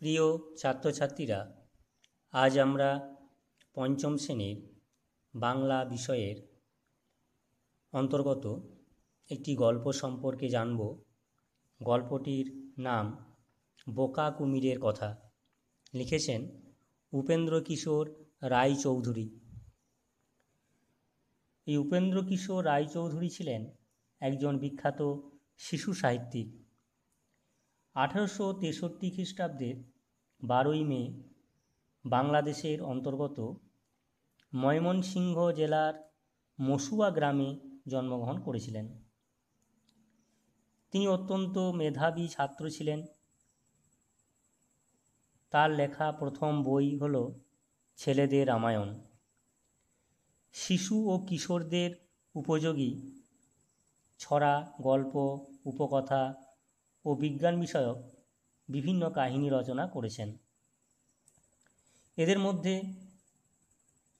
প্রিয় ছাত্রছাত্রীরা আজ আমরা পঞ্চম শ্রেণীর বাংলা বিষয়ের অন্তর্গত একটি গল্প সম্পর্কে জানব গল্পটির নাম বোকা কুমিরের কথা লিখেছেন উপেন্দ্র কিশোর রায়চৌধুরী এই উপেন্দ্র কিশোর রায়চৌধুরী ছিলেন একজন বিখ্যাত শিশু সাহিত্যিক আঠারোশো তেষট্টি খ্রিস্টাব্দের বারোই মে বাংলাদেশের অন্তর্গত ময়মনসিংহ জেলার মসুয়া গ্রামে জন্মগ্রহণ করেছিলেন তিনি অত্যন্ত মেধাবী ছাত্র ছিলেন তার লেখা প্রথম বই হল ছেলেদের রামায়ণ শিশু ও কিশোরদের উপযোগী ছড়া গল্প উপকথা ও বিজ্ঞান বিষয়ক বিভিন্ন কাহিনী রচনা করেছেন এদের মধ্যে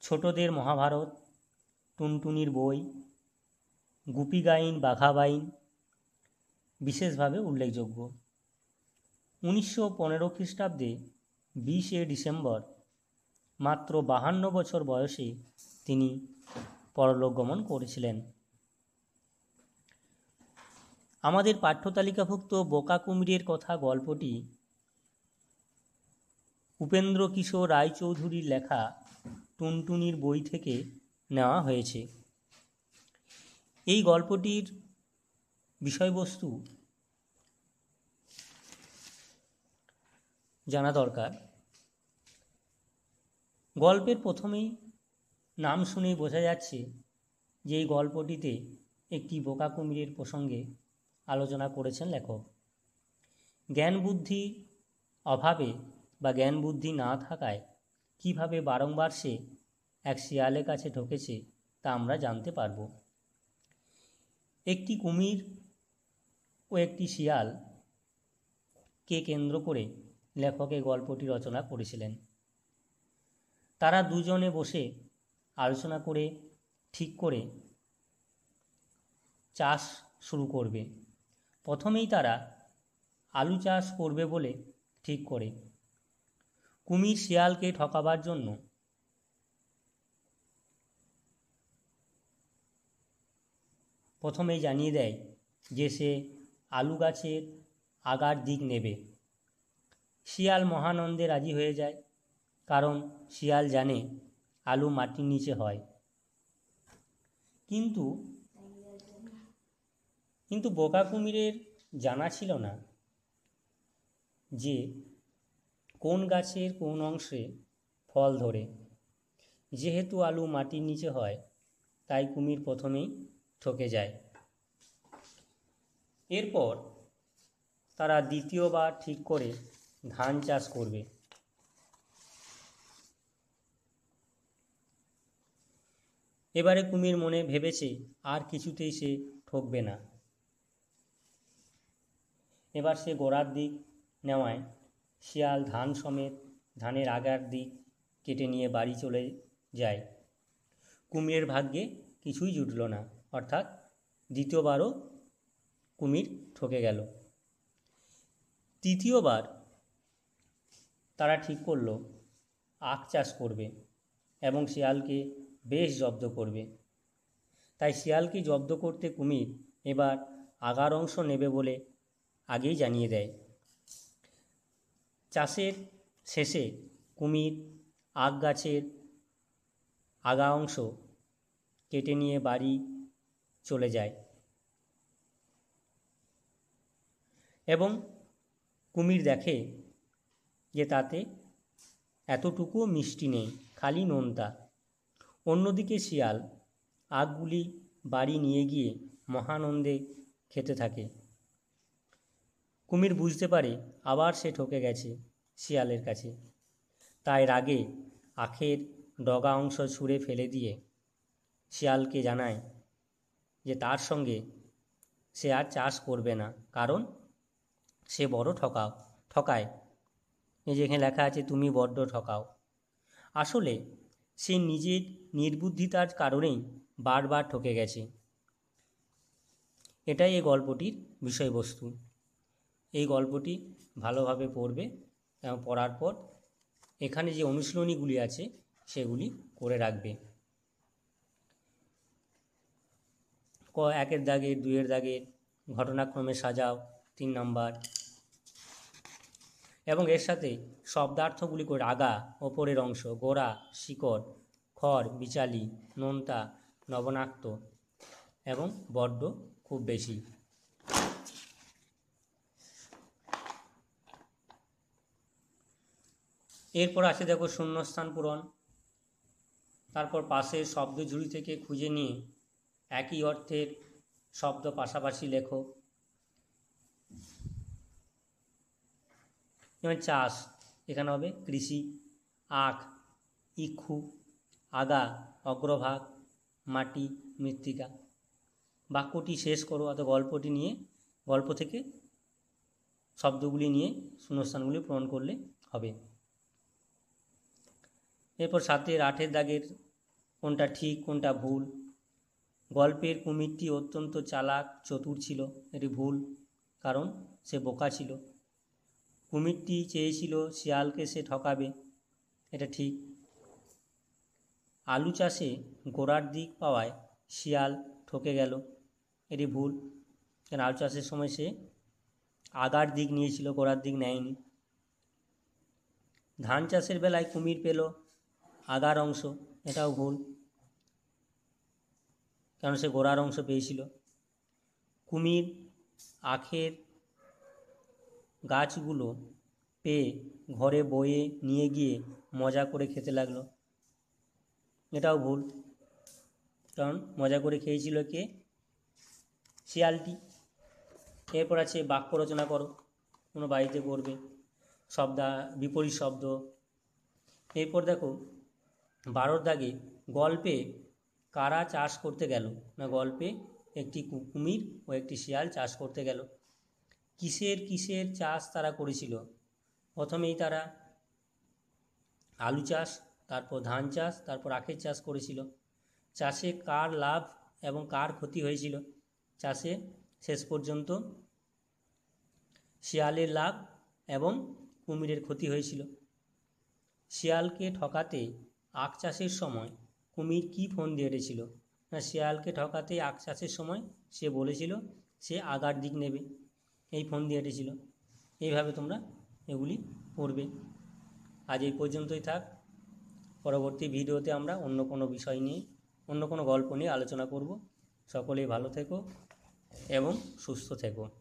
ছোটদের মহাভারত টুনটুনির বই গুপি গাইন বাঘা বাইন বিশেষভাবে উল্লেখযোগ্য উনিশশো পনেরো খ্রিস্টাব্দে বিশে ডিসেম্বর মাত্র বাহান্ন বছর বয়সে তিনি পরলোকগমন করেছিলেন আমাদের পাঠ্যতালিকাভুক্ত বোকা কুমিরের কথা গল্পটি উপেন্দ্র কিশোর রায়চৌধুরীর লেখা টুনটুনির বই থেকে নেওয়া হয়েছে এই গল্পটির বিষয়বস্তু জানা দরকার গল্পের প্রথমেই নাম শুনেই বোঝা যাচ্ছে যে এই গল্পটিতে একটি বোকা কুমিরের প্রসঙ্গে আলোচনা করেছেন লেখক জ্ঞান বুদ্ধি অভাবে বা জ্ঞান বুদ্ধি না থাকায় কিভাবে বারংবার সে এক শিয়ালের কাছে ঠকেছে তা আমরা জানতে পারব একটি কুমির ও একটি শিয়াল কে কেন্দ্র করে লেখকের গল্পটি রচনা করেছিলেন তারা দুজনে বসে আলোচনা করে ঠিক করে চাষ শুরু করবে প্রথমেই তারা আলু চাষ করবে বলে ঠিক করে কুমির শিয়ালকে ঠকাবার জন্য প্রথমে জানিয়ে দেয় যে সে আলু গাছের আগার দিক নেবে শিয়াল মহানন্দে রাজি হয়ে যায় কারণ শিয়াল জানে আলু মাটির নিচে হয় কিন্তু কিন্তু বোকা কুমিরের জানা ছিল না যে কোন গাছের কোন অংশে ফল ধরে যেহেতু আলু মাটির নিচে হয় তাই কুমির প্রথমেই ঠকে যায় এরপর তারা দ্বিতীয়বার ঠিক করে ধান চাষ করবে এবারে কুমির মনে ভেবেছে আর কিছুতেই সে ঠকবে না এবার সে গোড়ার দিক নেওয়ায় শিয়াল ধান সমেত ধানের আগার দিক কেটে নিয়ে বাড়ি চলে যায় কুমিরের ভাগ্যে কিছুই জুটল না অর্থাৎ দ্বিতীয়বারও কুমির ঠকে গেল তৃতীয়বার তারা ঠিক করল আখ চাষ করবে এবং শিয়ালকে বেশ জব্দ করবে তাই শিয়ালকে জব্দ করতে কুমির এবার আগার অংশ নেবে বলে আগেই জানিয়ে দেয় চাষের শেষে কুমির আগ গাছের আগা অংশ কেটে নিয়ে বাড়ি চলে যায় এবং কুমির দেখে যে তাতে এতটুকুও মিষ্টি নেই খালি নোনতা অন্যদিকে শিয়াল আগগুলি বাড়ি নিয়ে গিয়ে মহানন্দে খেতে থাকে কুমির বুঝতে পারে আবার সে ঠকে গেছে শিয়ালের কাছে তাই রাগে আখের ডগা অংশ ছুঁড়ে ফেলে দিয়ে শিয়ালকে জানায় যে তার সঙ্গে সে আর চাষ করবে না কারণ সে বড় ঠকাও ঠকায় এই যেখানে লেখা আছে তুমি বড্ড ঠকাও আসলে সে নিজের নির্বুদ্ধিতার কারণেই বারবার ঠকে গেছে এটাই এই গল্পটির বিষয়বস্তু এই গল্পটি ভালোভাবে পড়বে এবং পড়ার পর এখানে যে অনুশীলনীগুলি আছে সেগুলি করে রাখবে ক একের দাগে দুইয়ের দাগে ঘটনাক্রমে সাজাও তিন নাম্বার এবং এর সাথে শব্দার্থগুলি করে আগা ওপরের অংশ গোড়া শিকড় খড় বিচালি নোনতা নবনাক্ত এবং বড্ড খুব বেশি এরপর আছে দেখো শূন্যস্থান পূরণ তারপর পাশের শব্দ ঝুড়ি থেকে খুঁজে নিয়ে একই অর্থের শব্দ পাশাপাশি লেখো যেমন চাষ এখানে হবে কৃষি আখ ইক্ষু আদা অগ্রভাগ মাটি মৃত্তিকা বাক্যটি শেষ করো অত গল্পটি নিয়ে গল্প থেকে শব্দগুলি নিয়ে শূন্যস্থানগুলি পূরণ করলে হবে এরপর সাতের আটের দাগের কোনটা ঠিক কোনটা ভুল গল্পের কুমিরটি অত্যন্ত চালাক চতুর ছিল এটি ভুল কারণ সে বোকা ছিল কুমিরটি চেয়েছিল শিয়ালকে সে ঠকাবে এটা ঠিক আলু চাষে গোড়ার দিক পাওয়ায় শিয়াল ঠকে গেল এটি ভুল কেন আলু চাষের সময় সে আগার দিক নিয়েছিল গোড়ার দিক নেয়নি ধান চাষের বেলায় কুমির পেল আগার অংশ এটাও ভুল কারণ সে গোড়ার অংশ পেয়েছিল কুমির আখের গাছগুলো পেয়ে ঘরে বয়ে নিয়ে গিয়ে মজা করে খেতে লাগলো এটাও ভুল কারণ মজা করে খেয়েছিল কে শিয়ালটি এরপর আছে বাক্য রচনা করো কোনো বাড়িতে করবে শব্দ বিপরীত শব্দ এরপর দেখো বারোর দাগে গল্পে কারা চাষ করতে গেল না গল্পে একটি কুমির ও একটি শিয়াল চাষ করতে গেল কিসের কিসের চাষ তারা করেছিল প্রথমেই তারা আলু চাষ তারপর ধান চাষ তারপর আখের চাষ করেছিল চাষে কার লাভ এবং কার ক্ষতি হয়েছিল চাষে শেষ পর্যন্ত শিয়ালের লাভ এবং কুমিরের ক্ষতি হয়েছিল শিয়ালকে ঠকাতে আখ চাষের সময় কুমির কি ফোন দিয়ে রেছিল না শেয়ালকে ঠকাতে আখ চাষের সময় সে বলেছিল সে আগার দিক নেবে এই ফোন দিয়ে রেছিল এইভাবে তোমরা এগুলি পড়বে আজ এই পর্যন্তই থাক পরবর্তী ভিডিওতে আমরা অন্য কোনো বিষয় নিয়ে অন্য কোনো গল্প নিয়ে আলোচনা করব সকলেই ভালো থেকো এবং সুস্থ থেকো